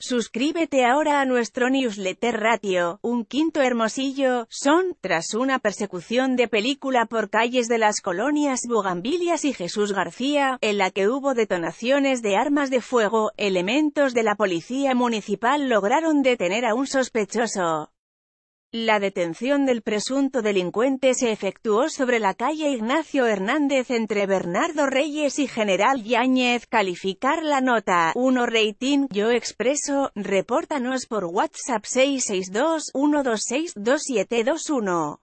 Suscríbete ahora a nuestro newsletter Ratio, un quinto hermosillo, son, tras una persecución de película por calles de las colonias Bugambilias y Jesús García, en la que hubo detonaciones de armas de fuego, elementos de la policía municipal lograron detener a un sospechoso. La detención del presunto delincuente se efectuó sobre la calle Ignacio Hernández entre Bernardo Reyes y General Yáñez. Calificar la nota 1 rating Yo Expreso, repórtanos por WhatsApp 662 126 2721.